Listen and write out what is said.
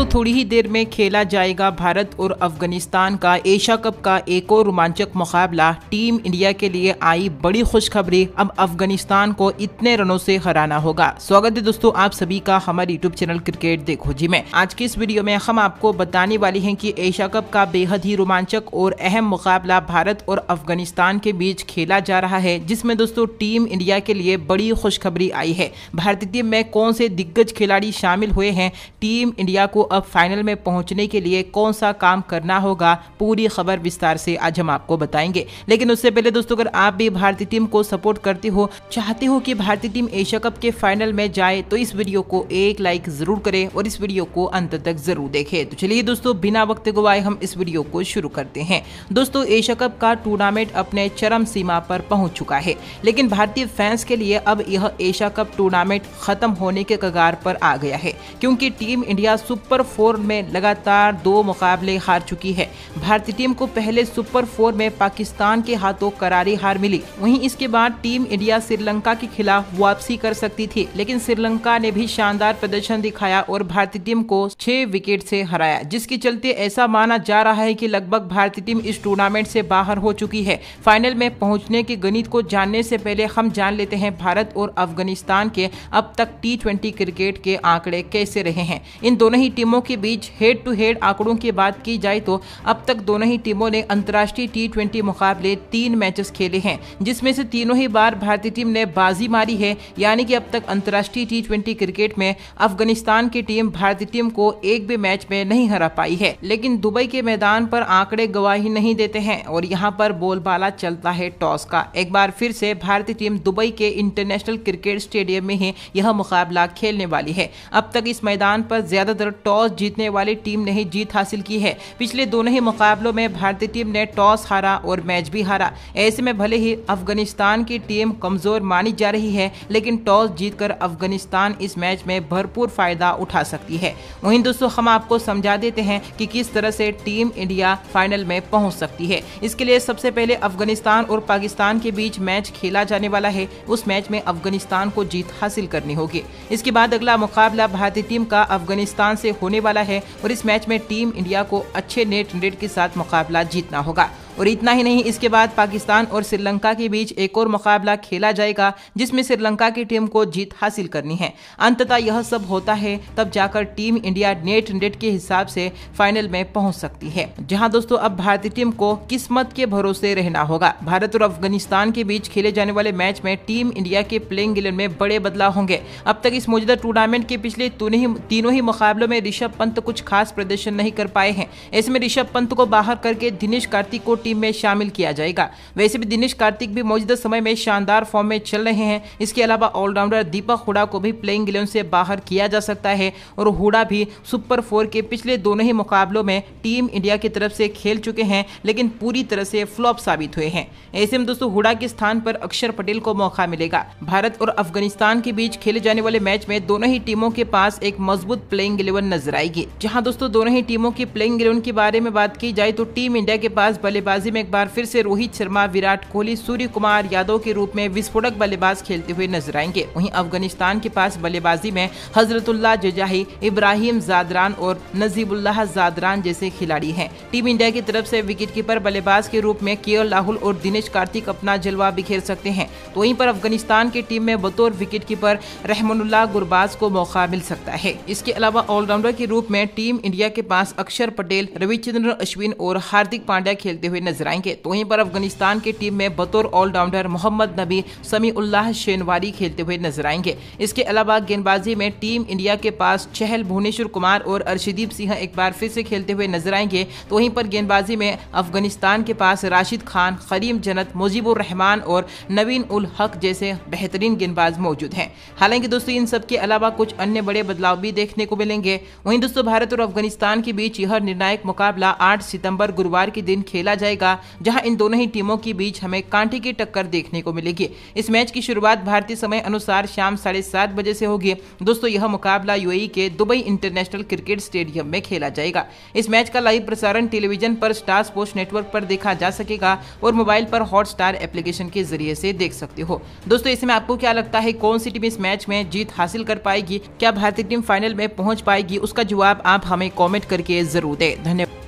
दोस्तों थोड़ी ही देर में खेला जाएगा भारत और अफगानिस्तान का एशिया कप का एक और रोमांचक मुकाबला टीम इंडिया के लिए आई बड़ी खुशखबरी अब अफगानिस्तान को इतने रनों से हराना होगा स्वागत है दोस्तों आप सभी का हमारे यूट्यूब चैनल क्रिकेट देखो जी में आज की इस वीडियो में हम आपको बताने वाले है की एशिया कप का बेहद ही रोमांचक और अहम मुकाबला भारत और अफगानिस्तान के बीच खेला जा रहा है जिसमे दोस्तों टीम इंडिया के लिए बड़ी खुशखबरी आई है भारतीय टीम में कौन से दिग्गज खिलाड़ी शामिल हुए हैं टीम इंडिया को अब फाइनल में पहुंचने के लिए कौन सा काम करना होगा पूरी खबर विस्तार से आज हम आपको बताएंगे लेकिन उससे पहले दोस्तों अगर आप भी भारतीय टीम को सपोर्ट करते हो चाहते हो कि भारतीय टीम एशिया कप के फाइनल में जाए तो इस वीडियो को एक लाइक जरूर करें और इस वीडियो को अंत तक जरूर देखें तो चलिए दोस्तों बिना वक्त गवाए हम इस वीडियो को शुरू करते हैं दोस्तों एशिया कप का टूर्नामेंट अपने चरम सीमा पर पहुंच चुका है लेकिन भारतीय फैंस के लिए अब यह एशिया कप टूर्नामेंट खत्म होने के कगार पर आ गया है क्योंकि team India super super four में लगातार दो मुकाबले हार चुकी है भारतीय टीम को पहले सुपर फोर में पाकिस्तान के हाथों करारी हार मिली वहीं इसके बाद टीम इंडिया श्रीलंका के खिलाफ वापसी कर सकती थी लेकिन श्रीलंका ने भी शानदार प्रदर्शन दिखाया और भारतीय टीम को छह विकेट से हराया जिसके चलते ऐसा माना जा रहा है कि लगभग भारतीय टीम इस टूर्नामेंट से बाहर हो चुकी है फाइनल में पहुंचने के गणित को जानने से पहले हम जान लेते हैं भारत और अफगानिस्तान के अब तक टी क्रिकेट के आंकड़े कैसे रहे हैं इन दोनों ही टीमों टीमों के बीच हेड टू हेड आंकड़ों की बात की जाए तो अब तक दोनों ही टीमों ने अंतर्राष्ट्रीय टी ट्वेंटी मुकाबले तीन मैचेस खेले हैं जिसमें से तीनों ही बार भारतीय टीम ने बाजी मारी है यानी कि अब तक अंतर्राष्ट्रीय टी ट्वेंटी क्रिकेट में अफगानिस्तान की टीम भारतीय टीम को एक भी मैच में नहीं हरा पाई है लेकिन दुबई के मैदान पर आंकड़े गवाही नहीं देते हैं और यहाँ पर बोलबाला चलता है टॉस का एक बार फिर से भारतीय टीम दुबई के इंटरनेशनल क्रिकेट स्टेडियम में ही यह मुकाबला खेलने वाली है अब तक इस मैदान पर ज्यादातर टॉस टॉस जीतने वाली टीम ने ही जीत हासिल की है पिछले दोनों ही मुकाबलों में भारतीय टीम ने टॉस हारा और मैच भी हारा ऐसे में भले ही अफगानिस्तान की टीम कमजोर मानी जा रही है लेकिन टॉस जीतकर अफगानिस्तान इस मैच में भरपूर फायदा उठा सकती है वहीं दोस्तों हम आपको समझा देते हैं कि किस तरह से टीम इंडिया फाइनल में पहुंच सकती है इसके लिए सबसे पहले अफगानिस्तान और पाकिस्तान के बीच मैच खेला जाने वाला है उस मैच में अफगानिस्तान को जीत हासिल करनी होगी इसके बाद अगला मुकाबला भारतीय टीम का अफगानिस्तान से होने वाला है और इस मैच में टीम इंडिया को अच्छे नेट रेट के साथ मुकाबला जीतना होगा और इतना ही नहीं इसके बाद पाकिस्तान और श्रीलंका के बीच एक और मुकाबला खेला जाएगा जिसमें श्रीलंका की टीम को जीत हासिल करनी है अंततः यह सब होता है तब जाकर टीम इंडिया नेट नेट के हिसाब से फाइनल में पहुंच सकती है जहां दोस्तों अब भारतीय टीम को किस्मत के भरोसे रहना होगा भारत और अफगानिस्तान के बीच खेले जाने वाले मैच में टीम इंडिया के प्लेइंग इलेवन में बड़े बदलाव होंगे अब तक इस मौजूदा टूर्नामेंट के पिछले तीनों ही मुकाबलों में ऋषभ पंत कुछ खास प्रदर्शन नहीं कर पाए हैं ऐसे में ऋषभ पंत को बाहर करके दिनेश कार्तिक को टीम टीम में शामिल किया जाएगा वैसे भी दिनेश कार्तिक भी मौजूदा समय में शानदार फॉर्म में चल रहे हैं इसके अलावा ऑलराउंडर दीपक हुडा को भी प्लेइंग इलेवन से बाहर किया जा सकता है और हुडा भी सुपर फोर के पिछले दोनों ही मुकाबलों में टीम इंडिया की तरफ से खेल चुके हैं लेकिन पूरी तरह से फ्लॉप साबित हुए हैं ऐसे में दोस्तों हुडा के स्थान पर अक्षर पटेल को मौका मिलेगा भारत और अफगानिस्तान के बीच खेले जाने वाले मैच में दोनों ही टीमों के पास एक मजबूत प्लेइंग इलेवन नजर आएगी जहां दोस्तों दोनों ही टीमों की प्लेइंग इलेवन के बारे में बात की जाए तो टीम इंडिया के पास बल्लेबाज बल्लेबाजी में एक बार फिर से रोहित शर्मा विराट कोहली सूर्य कुमार यादव के रूप में विस्फोटक बल्लेबाज खेलते हुए नजर आएंगे वहीं अफगानिस्तान के पास बल्लेबाजी में हजरतुल्ला जजाही इब्राहिम जादरान और नजीबुल्लाह जादरान जैसे खिलाड़ी हैं टीम इंडिया की तरफ से कीपर बल्लेबाज के रूप में के राहुल और दिनेश कार्तिक अपना जलवा बिखेर सकते हैं तो वहीं पर अफगानिस्तान की टीम में बतौर विकेट कीपर रहमानुल्लाह गुरबाज को मौका मिल सकता है इसके अलावा ऑलराउंडर के रूप में टीम इंडिया के पास अक्षर पटेल रविचंद्र अश्विन और हार्दिक पांड्या खेलते हुए हुए नजर आएंगे तो वहीं पर अफगानिस्तान की टीम में बतौर ऑलराउंडर मोहम्मद नबी समी उल्लाह शेनवारी खेलते हुए नजर आएंगे इसके अलावा गेंदबाजी में टीम इंडिया के पास चहल भुवनेश्वर कुमार और अर्शदीप सिंह एक बार फिर से खेलते हुए नजर आएंगे तो वहीं पर गेंदबाजी में अफगानिस्तान के पास राशिद खान करीम जनत मुजीबुर रहमान और नवीन उल हक जैसे बेहतरीन गेंदबाज मौजूद हैं हालांकि दोस्तों इन सबके अलावा कुछ अन्य बड़े बदलाव भी देखने को मिलेंगे वहीं दोस्तों भारत और अफगानिस्तान के बीच यह निर्णायक मुकाबला आठ सितंबर गुरुवार के दिन खेला जाएगा जाएगा जहां इन दोनों ही टीमों के बीच हमें कांटे की टक्कर देखने को मिलेगी इस मैच की शुरुआत भारतीय समय अनुसार शाम साढ़े सात बजे से होगी दोस्तों यह मुकाबला यूएई के दुबई इंटरनेशनल क्रिकेट स्टेडियम में खेला जाएगा इस मैच का लाइव प्रसारण टेलीविजन पर स्टार स्पोर्ट्स नेटवर्क पर देखा जा सकेगा और मोबाइल पर हॉटस्टार एप्लीकेशन के जरिए से देख सकते हो दोस्तों इसमें आपको क्या लगता है कौन सी टीम इस मैच में जीत हासिल कर पाएगी क्या भारतीय टीम फाइनल में पहुंच पाएगी उसका जवाब आप हमें कमेंट करके जरूर दें धन्यवाद